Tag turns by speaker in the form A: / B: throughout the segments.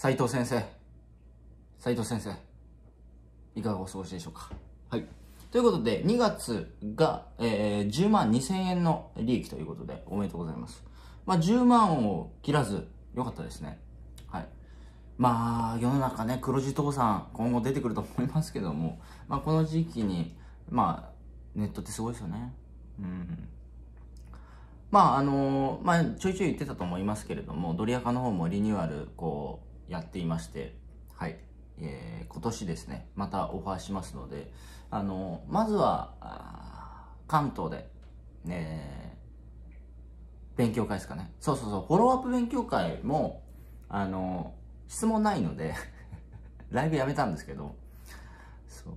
A: 斉藤先生斉藤先生いかがお過ごしでしょうかはいということで2月が、えー、10万2000円の利益ということでおめでとうございますまあ10万を切らずよかったですねはいまあ世の中ね黒字倒産今後出てくると思いますけども、まあ、この時期にまあネットってすごいですよねうんまああのまあちょいちょい言ってたと思いますけれどもドリアカの方もリニューアルこうやっていまして、はい。えー、今年ですね、またオファーしますので、あの、まずは、関東で、ね、勉強会ですかね。そうそうそう、フォローアップ勉強会も、あの、質問ないので ライブやめたんですけど、そう。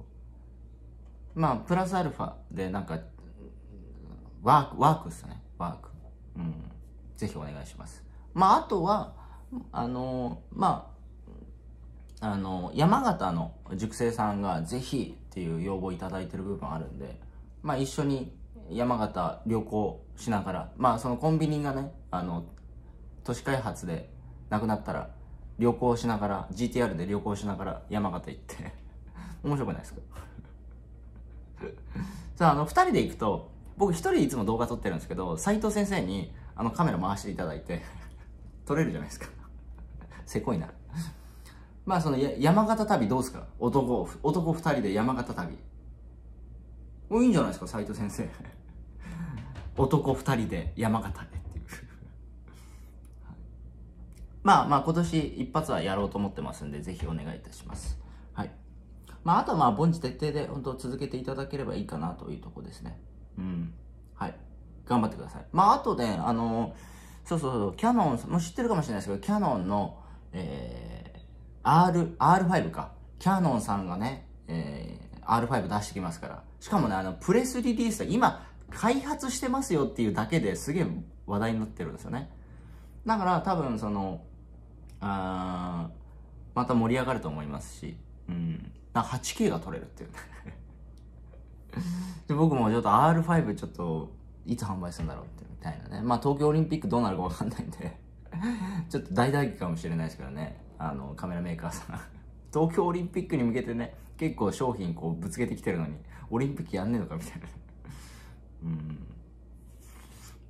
A: まあ、プラスアルファでなんか、ワーク、ワークっすね。ワーク。うん。ぜひお願いします。まあ、あとは、あのまああの山形の塾生さんがぜひっていう要望頂いてる部分あるんでまあ一緒に山形旅行しながらまあそのコンビニがねあの都市開発でなくなったら旅行しながら GTR で旅行しながら山形行って 面白くないですか さああの2人で行くと僕1人いつも動画撮ってるんですけど斎藤先生にあのカメラ回していただいて撮れるじゃないですかせこいな。まあその山形旅どうすか男、男二人で山形旅。もいいんじゃないですか斎藤先生。男二人で山形でっていうまあまあ今年一発はやろうと思ってますんで、ぜひお願いいたします。はい。まああとはまあ凡事徹底で本当続けていただければいいかなというとこですね。うん。はい。頑張ってください。まああとね、あのそうそうそう、キャノン、もう知ってるかもしれないですけど、キャノンの、えー、R、R5 か。キャノンさんがね、えー、R5 出してきますから。しかもね、あの、プレスリリースで今、開発してますよっていうだけですげえ話題になってるんですよね。だから多分その、あまた盛り上がると思いますし、うん。8K が取れるっていう、ねで、僕もちょっと R5 ちょっと、いつ販売するんだろうってみたいなね。まあ東京オリンピックどうなるかわかんないんで ちょっと大打撃かもしれないですけどねあのカメラメーカーさん 東京オリンピックに向けてね結構商品こうぶつけてきてるのにオリンピックやんねえのかみたいな うん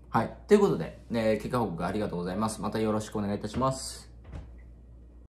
A: はいということで、ね、結果報告ありがとうございますまたよろしくお願いいたします